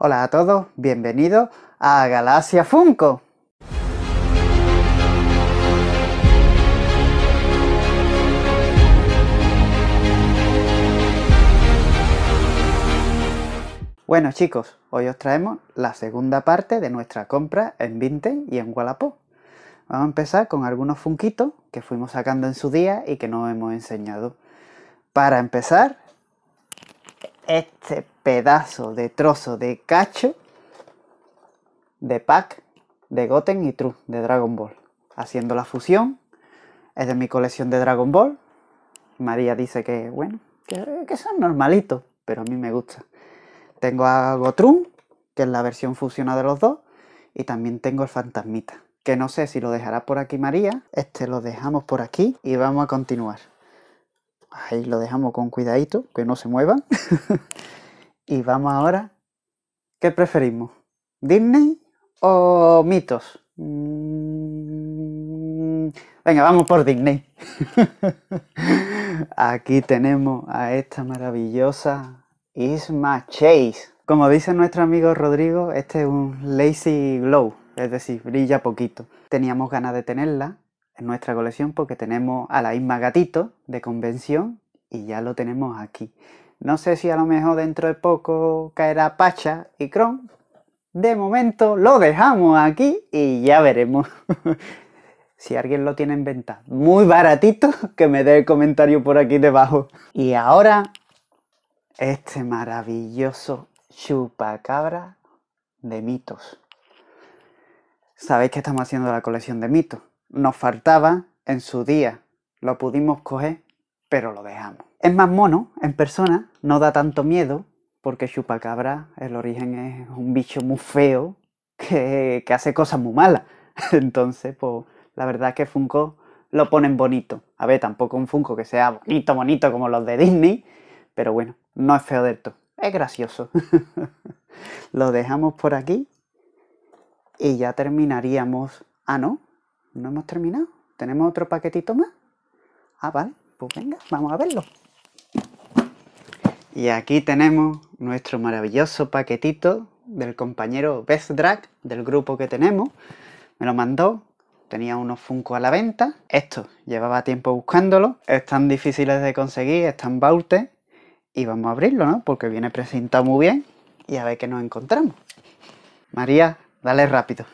Hola a todos, bienvenidos a Galaxia Funko. Bueno chicos, hoy os traemos la segunda parte de nuestra compra en Vinted y en Wallapop. Vamos a empezar con algunos funquitos que fuimos sacando en su día y que no hemos enseñado. Para empezar, este pedazo, de trozo, de cacho, de pack, de Goten y True, de Dragon Ball. Haciendo la fusión, es de mi colección de Dragon Ball. María dice que, bueno, que, son normalitos, pero a mí me gusta. Tengo a Gotrun, que es la versión fusionada de los dos, y también tengo el Fantasmita, que no sé si lo dejará por aquí María. Este lo dejamos por aquí y vamos a continuar. Ahí lo dejamos con cuidadito, que no se muevan. Y vamos ahora. ¿Qué preferimos? ¿Disney o mitos? Mm, venga, vamos por Disney. Aquí tenemos a esta maravillosa Isma Chase. Como dice nuestro amigo Rodrigo, este es un lazy glow, es decir, brilla poquito. Teníamos ganas de tenerla en nuestra colección porque tenemos a la Isma Gatito de convención y ya lo tenemos aquí. No sé si a lo mejor dentro de poco caerá Pacha y Chrome. De momento lo dejamos aquí y ya veremos. si alguien lo tiene en venta muy baratito, que me dé el comentario por aquí debajo. Y ahora, este maravilloso chupacabra de mitos. Sabéis que estamos haciendo la colección de mitos. Nos faltaba en su día. Lo pudimos coger, pero lo dejamos. Es más mono en persona, no da tanto miedo, porque chupacabra, el origen es un bicho muy feo que, hace cosas muy malas. Entonces, pues la verdad es que Funko lo ponen bonito. A ver, tampoco un Funko que sea bonito, bonito como los de Disney, pero bueno, no es feo de todo, es gracioso. lo dejamos por aquí y ya terminaríamos. Ah, no, no hemos terminado. ¿Tenemos otro paquetito más? Ah, vale, pues venga, vamos a verlo. Y aquí tenemos nuestro maravilloso paquetito del compañero Best Drag, del grupo que tenemos. Me lo mandó, tenía unos Funko a la venta. Esto, llevaba tiempo buscándolo. Están difíciles de conseguir, están bautes. Y vamos a abrirlo, ¿no? Porque viene presentado muy bien. Y a ver qué nos encontramos. María, dale rápido.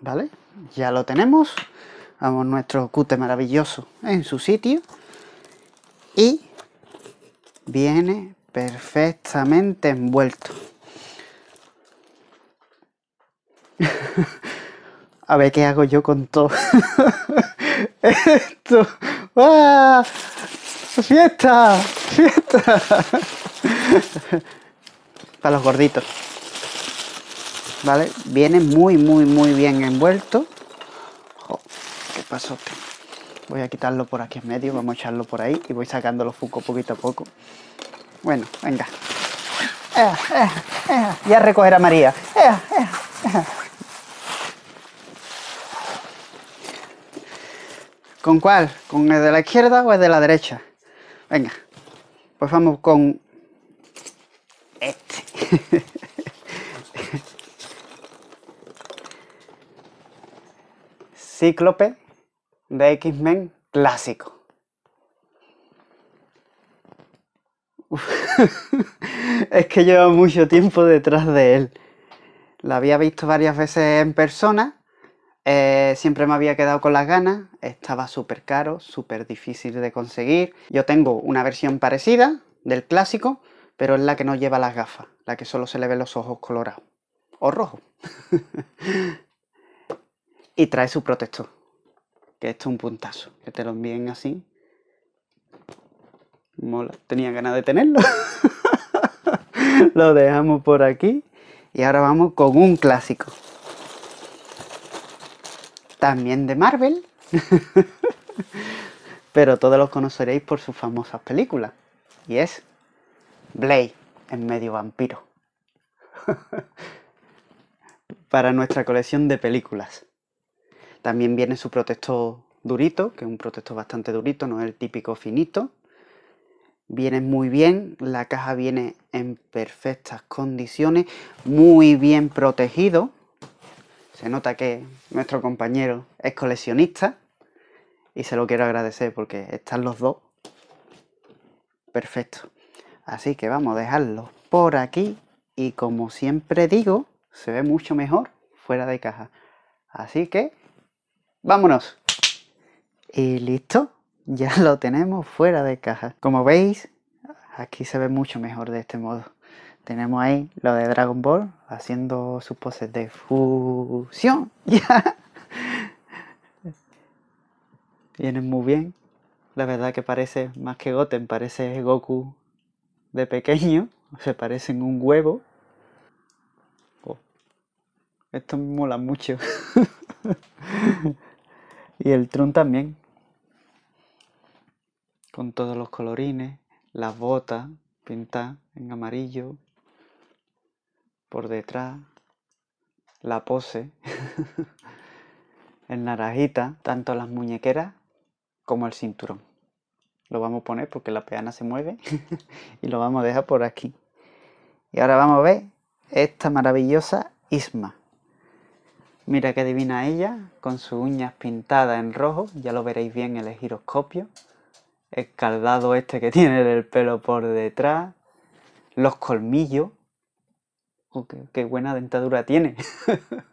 ¿Vale? Ya lo tenemos. Vamos, nuestro cute maravilloso en su sitio. Y viene perfectamente envuelto. A ver qué hago yo con todo esto. ¡Ah! ¡Fiesta! ¡Fiesta! Para los gorditos. ¿vale? Viene muy, muy, muy bien envuelto. ¿Qué pasó? Voy a quitarlo por aquí en medio, vamos a echarlo por ahí y voy sacando los fuco poquito a poco. Bueno, venga. Eh, eh, eh, ya recoger a María. ¿Con cuál? ¿Con el de la izquierda o el de la derecha? Venga, pues vamos con este. Cíclope de X-Men clásico. es que llevo mucho tiempo detrás de él. La había visto varias veces en persona. Eh, siempre me había quedado con las ganas. Estaba súper caro, súper difícil de conseguir. Yo tengo una versión parecida del clásico, pero es la que no lleva las gafas, la que solo se le ven los ojos colorados o rojos. y trae su protector. Que esto es un puntazo. Que te lo envíen así. Mola. Tenía ganas de tenerlo. lo dejamos por aquí. Y ahora vamos con un clásico. También de Marvel. Pero todos los conoceréis por sus famosas películas. Y es Blade en medio vampiro. Para nuestra colección de películas. También viene su protector durito, que es un protector bastante durito, no es el típico finito. Viene muy bien, la caja viene en perfectas condiciones, muy bien protegido. Se nota que nuestro compañero es coleccionista y se lo quiero agradecer porque están los dos. Perfecto. Así que vamos a dejarlo por aquí y como siempre digo, se ve mucho mejor fuera de caja. Así que vámonos. Y listo, ya lo tenemos fuera de caja. Como veis, aquí se ve mucho mejor de este modo. Tenemos ahí lo de Dragon Ball haciendo sus poses de fusión. Vienen muy bien. La verdad que parece más que Goten, parece Goku de pequeño. Se parecen un huevo. Oh. Esto me mola mucho. Y el Trun también. Con todos los colorines, las botas pintadas en amarillo, por detrás, la pose, en naranjita, tanto las muñequeras como el cinturón. Lo vamos a poner porque la peana se mueve y lo vamos a dejar por aquí. Y ahora vamos a ver esta maravillosa Isma. Mira qué divina ella, con sus uñas pintadas en rojo, ya lo veréis bien en el giroscopio. El caldado este que tiene el pelo por detrás. Los colmillos. Oh, qué, qué buena dentadura tiene.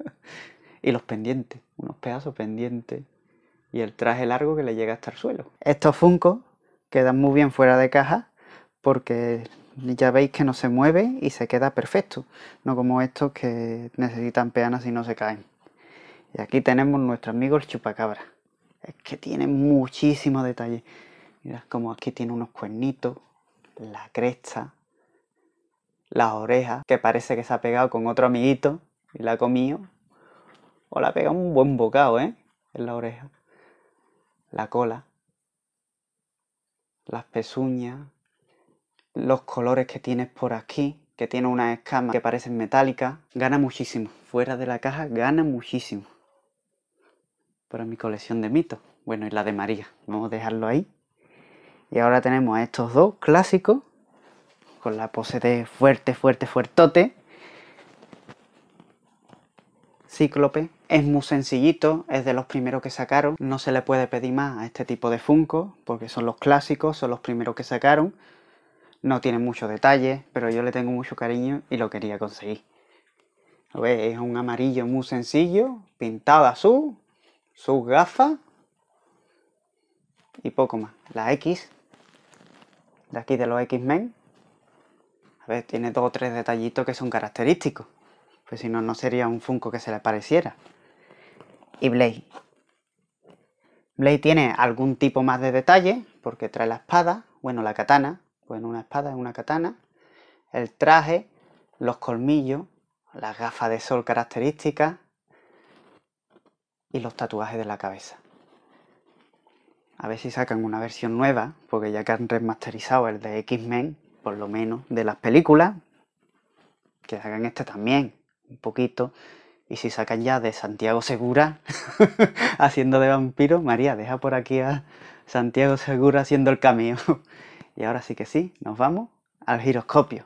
y los pendientes, unos pedazos pendientes. Y el traje largo que le llega hasta el suelo. Estos funcos quedan muy bien fuera de caja porque ya veis que no se mueve y se queda perfecto, no como estos que necesitan peanas y no se caen. Y aquí tenemos nuestro amigo el chupacabra. Es que tiene muchísimo detalle. Mirad como aquí tiene unos cuernitos, la cresta, las orejas, que parece que se ha pegado con otro amiguito y la ha comido. O la ha pegado un buen bocado, ¿eh? En la oreja. La cola. Las pezuñas. Los colores que tienes por aquí. Que tiene una escama que parecen metálica. Gana muchísimo. Fuera de la caja gana muchísimo para mi colección de mitos. Bueno, y la de María. Vamos a dejarlo ahí. Y ahora tenemos a estos dos clásicos, con la pose de fuerte, fuerte, fuertote. Cíclope. Es muy sencillito, es de los primeros que sacaron. No se le puede pedir más a este tipo de Funko, porque son los clásicos, son los primeros que sacaron. No tiene mucho detalle, pero yo le tengo mucho cariño y lo quería conseguir. Lo ves, es un amarillo muy sencillo, pintado azul, sus gafas y poco más. La X, de aquí de los X-Men, a ver, tiene dos o tres detallitos que son característicos, pues si no, no sería un Funko que se le pareciera. Y Blade. Blade tiene algún tipo más de detalle, porque trae la espada, bueno, la katana, bueno, pues una espada es una katana, el traje, los colmillos, las gafas de sol características, y los tatuajes de la cabeza. A ver si sacan una versión nueva, porque ya que han remasterizado el de X-Men, por lo menos de las películas, que hagan este también, un poquito. Y si sacan ya de Santiago Segura haciendo de vampiro, María, deja por aquí a Santiago Segura haciendo el cameo. y ahora sí que sí, nos vamos al giroscopio.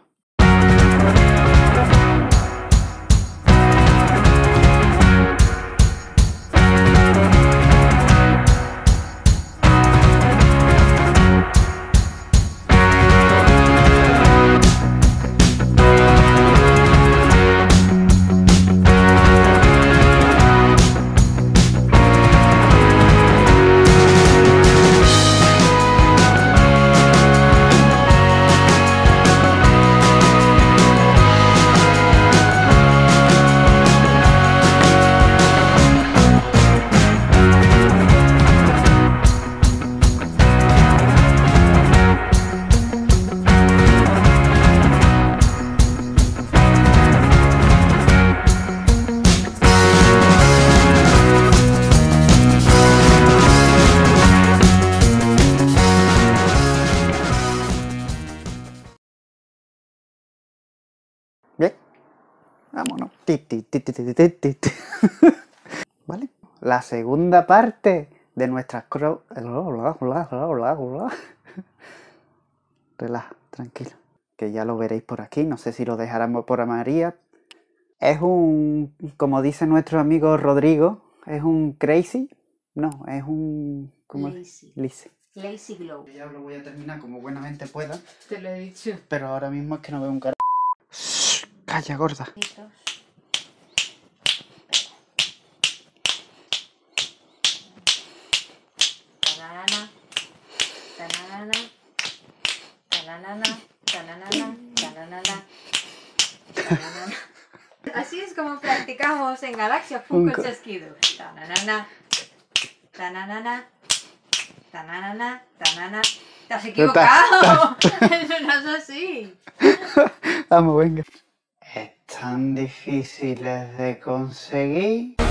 ¿Vale? La segunda parte de nuestra Relaja, tranquilo. Que ya lo veréis por aquí. No sé si lo dejaremos por María. Es un... Como dice nuestro amigo Rodrigo, es un crazy. No, es un... Lazy. Glow. Ya lo voy a terminar como buenamente pueda. Te lo he dicho. Pero ahora mismo es que no veo un carajo. Calla, gorda. Así es como practicamos en Galaxia Funko Chasquido. ¡Te has equivocado! Eso no es así. Vamos, venga. Es tan difíciles de conseguir.